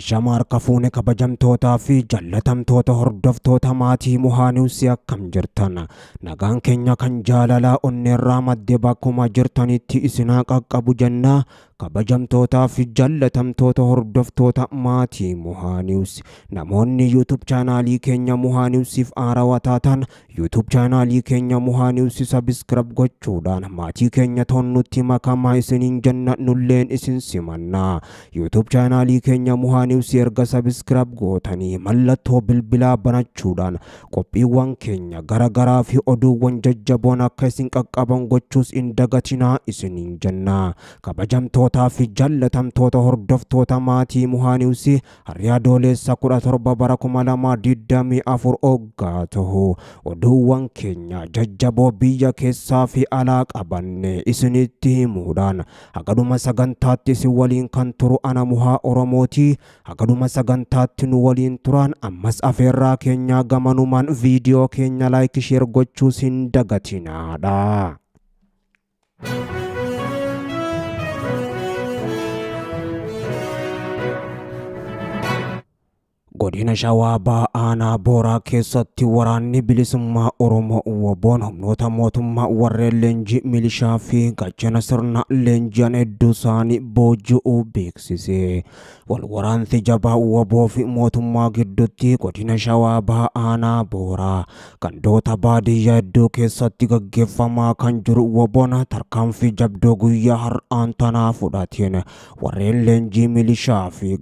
Shaashama harka fuune kabajamtootaa fi jallatamtoota hordoftoota maatii Muhaaniwsii akkam jirtan. Nagaan keenya kan jaalalaa onneerraa madde bakkuma jirtanitti isinaa qaqqabu jenna. kabajamtootaaf jaalatamtoota hordoftoota maatii Mohaa Niwus. Namoonni YouTube chaanaalii keenya Mohaa Niwusiif haarawaa taatan YouTube chaanaalii keenya Mohaa Niwus sabiskiraab gochuudhaan maatii keenya toonnutti makamaa isiniin jenna nulleen isin simanna. YouTube chaanaalii keenya Mohaa Niwus erga sabiskiraab gootanii mallattoo bilbilaa banachuudhaan qophiiwwan keenya garagaraa fi oduuwwan jajjaboon akka isin qaqqaban gochuus hin dagatinaa isiniin jenna. Kabajamtoota Hordofootaa fi jallatamtoota hordoftoota maatii Muhaaniws haryaa Dooleessaa torba bara kuma 2024 oggaa tahu oduuwwan keenya jajjaboo biyya keessaa fi alaa qabanne isinitti himuudhaan hagaduma sagantaatti isin waliin kan turu ana muhaa Oromooti. Hagaduma sagantaatti nu waliin turan ammas afeerraa keenya gamanumaan viidiyoo keenya laayik sheer gochuus hin dagatinaadha. Godina Shawaa Ba'aanaa Booraa keessatti waraanni bilisummaa Oromoo Woboon humnoota mootummaa warreen leenji milishaa fi sirna leenji'an hedduu isaanii booji'uu beeksise. Wal Woboo fi mootummaa gidduutti godina Shawaa Ba'aanaa Booraa gandoota baadiyyaa hedduu keessatti gaggeeffamaa kan jiru Woboon tarkaanfii har'aan tanaa warreen milishaa fi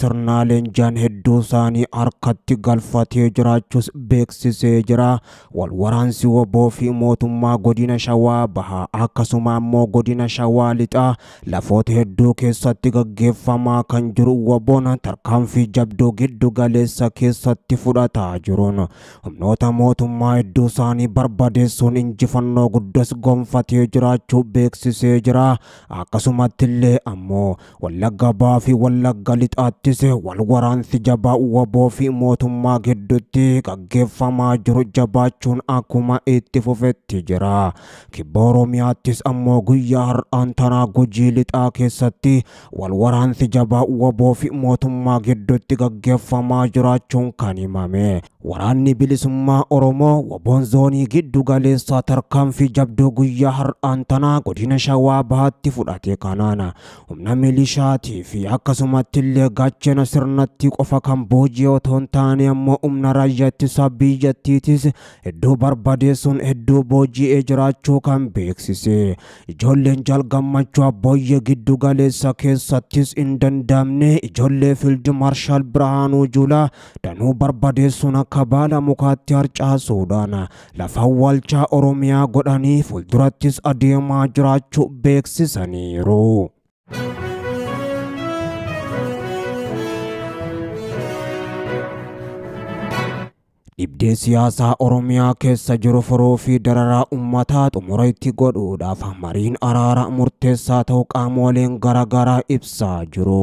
sirna leenji'an hedduu isaanii harkatti galfatee jiraachuus beeksisee jira. Wal waraansi woboo fi mootummaa godina Shawaa Bahaa akkasuma immoo godina Shawaa Lixaa lafoota hedduu keessatti gaggeeffamaa kan jiru woboon tarkaanfii jabduu giddu galeessa keessatti fudhataa jiruun humnoota mootummaa hedduu isaanii barbadeessuun injifannoo guddas gonfatee jiraachuu beeksisee jira. Akkasumatti ammoo Wallagga fi Wallagga Lixaattis wal waraansi waboo fi mootummaa gidduutti gaggeeffamaa jiru jabaachuun akkuma itti fufetti jira. Kibba Oromiyaattis ammoo wal bilisummaa Oromoo waboon zoonii giddu jabduu guyyaa har'aan tanaa godina Shawaa Bahaatti fudhate kanaana humna miilishaatii fi illee gaachana sirnatti qofa kan boojii otoon taane ammoo humna raayyaa ittisa biyyattiitis hedduu barbaadeessuun hedduu booji'ee jiraachuu kan beeksise. Ijoolleen jaal gammachuu abboyye giddu galeessa keessattis hin danda'amne ijoollee fiildi maarshaal Birhaanuu Juulaa danuu sun akka baala mukaatti harcaasuudhaan lafa walchaa Oromiyaa godhanii fuuldurattis adeemaa jiraachuu beeksisaniiru. Thank you. Ibdee siyaasaa Oromiyaa keessa jiru furuu fi dararaa uummataa xumura itti godhuudhaaf mariin araara murteessaa ta'u qaamoleen garaagaraa ibsaa jiru.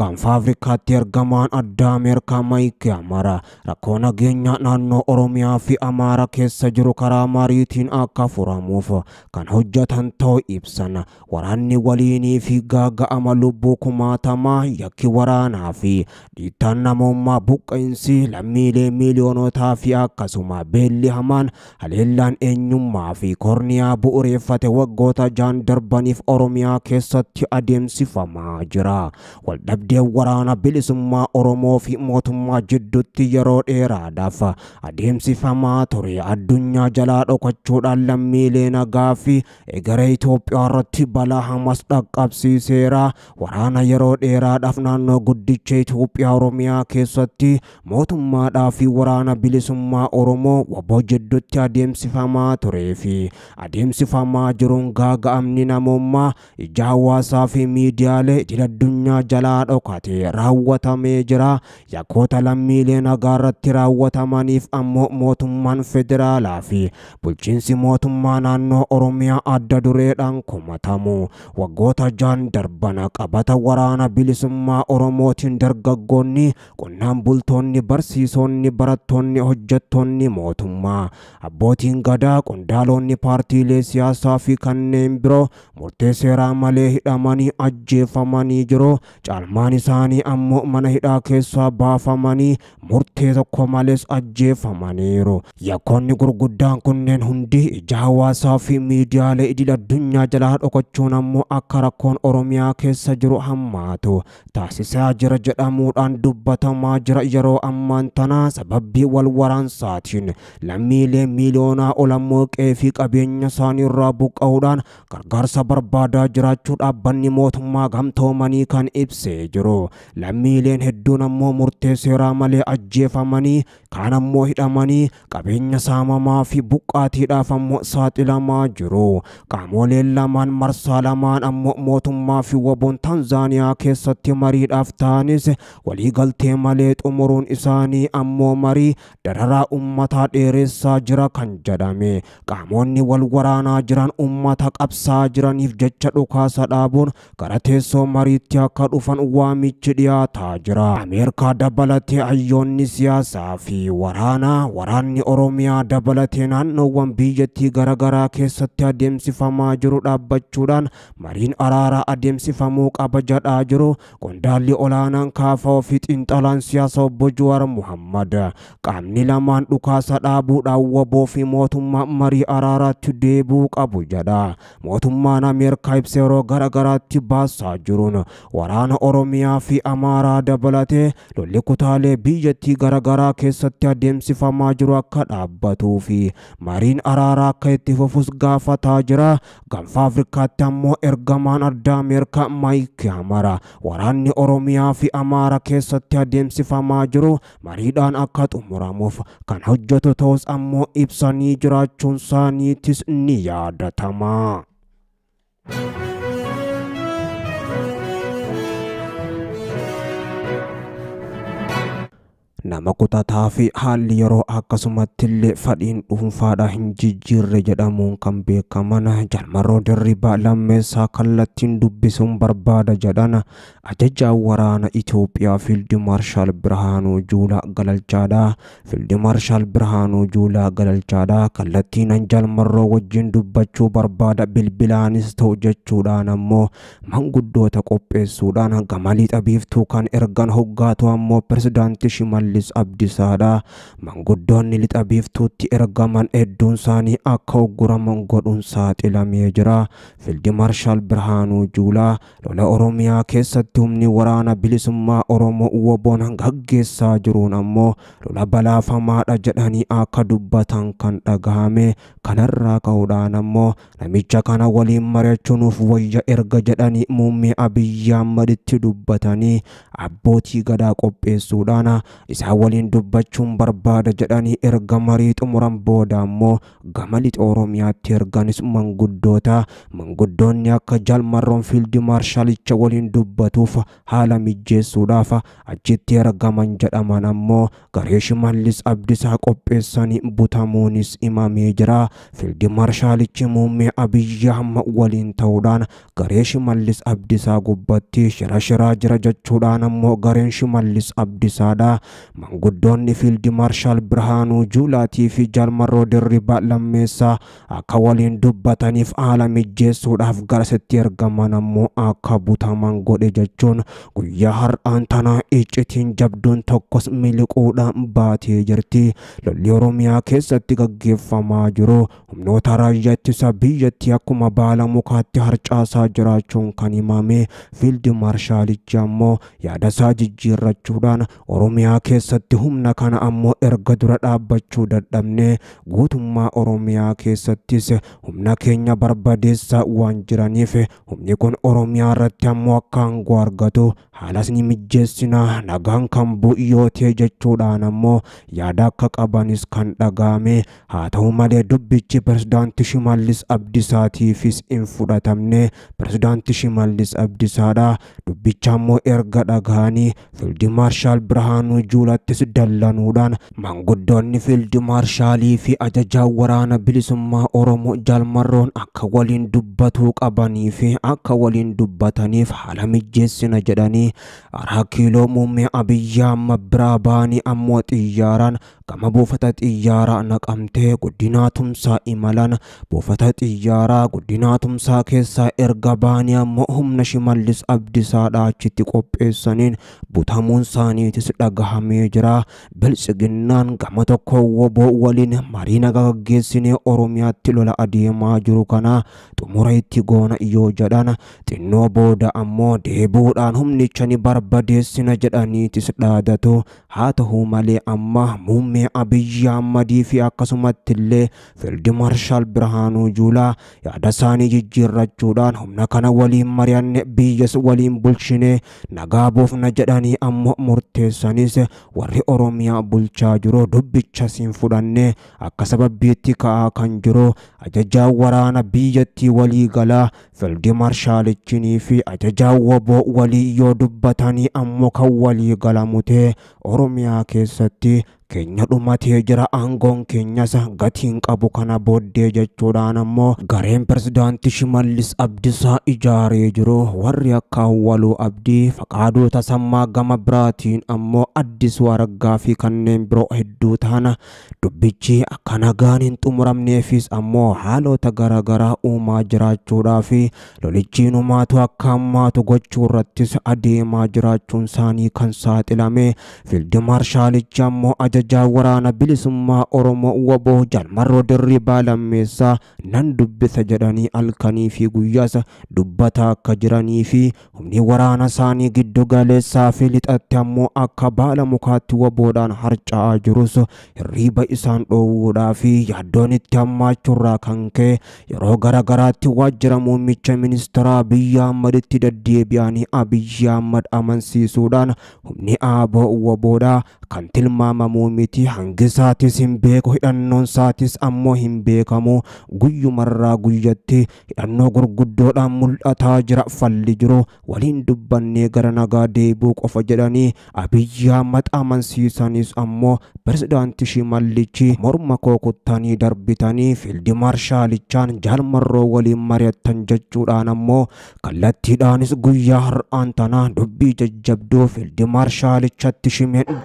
Kan faafrikaatti ergamaan addaa Ameerikaa Maayik Amara rakkoo nageenyaa naannoo Oromiyaa fi Amaaraa keessa jiru karaa mariitiin akka furamuuf kan hojjetan ta'u ibsana. Waraanni waliinii fi gaaga'ama lubbuu kumaatamaa yakki waraanaa fi dhiittaan namummaa buqqa'insi lammiilee miiliyoonotaa fi akkasuma beelli hamaan haleellaan eenyummaa fi korniyaa bu'uureeffate waggoota jaan darbaniif Oromiyaa keessatti adeemsifamaa jira. Waldhabdeen waraana bilisummaa Oromoo fi mootummaa jidduutti yeroo dheeraadhaaf adeemsifamaa ture. Addunyaa jalaa dhokachuudhaan lammiilee nagaa fi egeree Itoophiyaa irratti balaa hamas dhaqqabsiiseera. Waraana yeroo dheeraadhaaf naannoo guddicha Itoophiyaa Oromiyaa keessatti mootummaadhaa fi waraana bilisummaa mootummaa Oromoo waboo jeddutti adeemsifamaa turee fi adeemsifamaa jiruun gaaga'amni namummaa ija hawaasaa fi miidiyaalee idil addunyaa jalaa dhokate raawwatamee jira. Yakkoota lammiilee nagaa irratti raawwatamaniif ammoo mootummaan federaalaa fi bulchiinsi mootummaa naannoo Oromiyaa adda dureedhaan kumatamu. Waggoota jaan darbana qabata waraana bilisummaa Oromootiin dargaggoonni qonnaan bultoonni barsiisonni barattoonni hojjettoonni mootummaa, abbootiin gadaa, qondaaloonni paartiilee siyaasaa fi kanneen biroo murtee seeraa malee hidhamanii ajjeefamanii jiru. Caalmaan isaanii ammoo mana hidhaa keessaa baafamanii murtee tokko malees ajjeefamaniiru. Yakkoonni gurguddaan kunneen hundi ija hawaasaa fi miidiyaalee idil addunyaa jalaa dhokachuun ammoo akka rakkoon Oromiyaa keessa jiru hammaatu taasisaa jira jedhamuudhaan dubbatamaa jira yeroo ammaan tanaa sababbii wal waraansaatiin lammiilee miiliyoonaa olamoo qeefii qabeenya isaanii irraa buqqa'uudhaan gargaarsa barbaadaa jiraachuu dhaabbanni mootummaa gamtoomanii kan ibsee jiru. Lammiileen hedduun ammoo murtee seeraa malee ajjeefamanii kaan ammoo hidhamanii qabeenya saamamaa fi buqqaatiidhaaf ammoo saaxilamaa jiru. Qaamoleen lamaan marsaa lamaan ammoo mootummaa fi waboon Tanzaaniyaa keessatti mariidhaaf ta'anis waliigaltee malee xumuruun isaanii ammoo marii jarara ummata dheeressaa jira kan jedhame qaamonni wal waraanaa jiran ummata qabsaa jiraniif jecha dhukaasa dhaabuun gara teessoo mariitti akka dhufan waamichi dhiyaataa jira. Ameerikaa dabalatee hayyoonni siyaasaa fi waraanaa waraanni Oromiyaa dabalatee naannoowwan biyyattii garaagaraa keessatti adeemsifamaa jiru dhaabbachuudhaan mariin araaraa adeemsifamuu qabajadhaa jiru qondaalli olaanaan kaafaa ofii xiinxalaan siyaasa obbo Jawaar Muhammad qaamni Inni lamaan dhukaasa dhaabuudhaan waboo fi mootummaa marii araaraatti deebuu qabu jedha. Mootummaan Ameerikaa ibsa yeroo garaagaraatti baasaa jiruun waraana Oromiyaa fi Amaaraa dabalatee lolli kutaalee biyyattii garaagaraa keessatti adeemsifamaa jiru akka dhaabbatuu fi mariin araaraa akka itti fufus gaafataa jira. Ganfa Afrikaatti ammoo ergamaan addaa Ameerikaa Maayik Hamara waraanni Oromiyaa fi Amaaraa keessatti adeemsifamaa jiru mariidhaan akka xumuramuuf kan hojjetu ta'us ammoo ibsanii jiraachuun isaaniitis ni yaadatama. nama kutataa fi haalli yeroo akkasumatti illee fadhiin dhuunfaadha hin jijjiirre jedhamuun kan beekaman jarmarroo dirribaa lammeessaa kallattiin dubbisuun barbaada jedhan ajajaan waraana Itoophiyaa fiildi maarshaal Birhaanuu Juulaa Galalchaadha. Fiildi maarshaal Birhaanuu Juulaa Galalchaadha kallattiin jarmarroo wajjin dubbachuu barbaada bilbilaanis ta'u jechuudhaan ammoo manguddoota qopheessuudhaan gamalii xabiiftuu kan ergan hoggaatu ammoo pirezidaantii Shimallee Shimallis Abdiisaadha. Manguddoonni lixa erga man hedduun isaanii akka hogguraman godhuun saaxilamee jira. Fiildi Maarshaal Birhaanuu Juulaa lola Oromiyaa keessatti humni waraana bilisummaa Oromoo woboon gaggeessaa jiruun ammoo lola balaafamaadha jedhanii akka dubbatan kan dhagahame. Kanarraa ka'uudhaan ammoo namicha kana waliin mari'achuunuuf wayya erga jedhanii muummee Abiyyi Ahmaditti dubbatanii abbootii gadaa qopheessuudhaan isa isaa waliin dubbachuun barbaada jedhanii erga marii xumuran booda ammoo gama lixa Oromiyaatti erganis manguddoota manguddoonni akka jaalmarroon fiildi maarshaalicha waliin dubbatuuf haala mijjeessuudhaaf achitti ergaman jedhaman ammoo garee shimallis abdisaa qopheessanii butamuunis imamee jira. Fiildi maarshaalichi muummee Abiyyi Ahmad waliin ta'uudhaan garee shimallis abdisaa gubbatti shira shiraa jira jechuudhaan ammoo gareen shimallis abdisaadha. Maanguddoonni fiild Maarshaal Birhaanuu Juulaatii fi Jaalmarroo Dirribaa lammeessaa akka waliin dubbataniif haala mijeessuudhaaf garasitti ergaman ammoo akka butaman godhe jechuun guyyaa har'aan tanaa iccitiin jabduun tokkos miliquudhaan baatee jirti. Lolli Oromiyaa keessatti gaggeeffamaa jiru humnoota raayyaa ittisa biyyattii akkuma baala mukaatti harcaasaa jiraachuun kan himame fiild Maarshaalichi ammoo yaadasaa jijjiirrachuudhaan Oromiyaa keessatti keessatti humna kana ammoo erga dura dhaabbachuu dadhabne guutummaa Oromiyaa keessattis humna keenya barbadeessa waan jiraniif humni kun Oromiyaa irratti ammoo akka aangoo argatu haalas ni mijjeessina nagaan kan bu'u yoo jechuudhaan ammoo yaada akka qabanis kan dhaga'ame haa ta'u malee dubbichi pirezidaantii Shimallis abdisaatiifis hin fudhatamne pirezidaantii Shimallis abdisaadha dubbicha ammoo erga dhaga'anii fiildi maarshaal Birhaanuu Juulaa konkolaattis dallanuudhaan maanguddoonni fiildi maarshaalii fi ajajaan waraana bilisummaa Oromoo Jaalmarroon akka waliin dubbatuu qabanii fi akka waliin dubbataniif haala mijeessina jedhanii araa kiiloo muummee Abiyyaa amma biraa ba'anii ammoo gama buufata xiyyaaraa naqamtee guddinaa tumsaa imalan buufata xiyyaaraa guddinaa tumsaa keessaa erga baanii ammoo humna shimallis abdisaadha achitti qopheessaniin butamuun isaaniitis dhagahamee jira biltsiginnaan gama tokko woboo waliin marii naga gaggeessinee oromiyaatti lola adeemaa jiru kana xumura itti goona yoo jedhan xinnoo booda ammoo deebuudhaan humnicha ni barbadeessina jedhaniitis dhaadatu haa ta'u malee amma muummee Abiyyi Ahmadii fi akkasumatti illee Fiildi Maarshaal Birhaanuu Juulaa yaada isaanii jijjiirrachuudhaan humna kana waliin mari'anne biyyas waliin bulchine nagaa boofna jedhanii ammoo murteessanis warri Oromiyaa bulchaa jiru dubbicha siin fudhanne akka sababbiitti ka'aa kan jiru ajajaa waraana biyyattii walii gala Fiildi Maarshaalichii fi ajajaa woboo walii yoo dubbatanii ammoo kan walii galamutee Oromiyaa keessatti keenya dhumatee jira. Aangoon keenyas gatiin qabu kana booddee jechuudhaan ammoo gareen pirezidaantii Shimallis Abdiisaa ijaaree jiru warri akka awwaluu abdii faqaaduu tasammaa gama biraatiin ammoo addisuu araggaa fi kanneen biroo hedduu ta'an dubbichi akka nagaan hin xumuramneefis ammoo haalota garaagaraa uumaa jiraachuudhaa fi lolichiin uumaatu akka ammaatu gochuu irrattis adeemaa jiraachuun isaanii kan saaxilamee fiildi maarshaalichi ammoo ajaja ajajaa waraana bilisummaa Oromoo Woboo Jalmarroo Dirribii Lammeessaa nan dubbisa jedhanii halkanii fi guyyaas akka jiranii waraana giddu akka baala mukaatti waboodhaan harca'aa jirus hirriiba isaan dhoowwuudhaa fi yaaddoon itti hammaachuurraa kan ka'e yeroo garaagaraatti waajjira muummicha ministeeraa biyya Ammaditti deddeebi'anii Abiyyi Ammad kan tilmaamamuu miti hangisaatis hin beeku hidhannoon isaatis ammoo hin beekamu guyyumarraa guyyatti hidhannoo gurguddoodhaan mul'ataa jira falli jiru waliin dubbannee gara nagaa deebuu qofa jedhanii abiyyaa maxamansiisanis ammoo pirezidaantii shimallichi morma koo darbitanii fiildi maarsaalichaan jaalmarroo waliin mari'attan jechuudhaan ammoo kallattiidhaanis guyyaa har'aan tanaa dubbii jajjabduu fiildi maarsaalichatti shimeen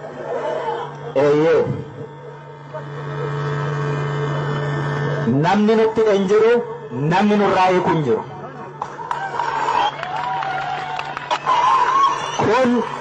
ooyoo namni natti dhan jiru namni nurraayee kun jiru kun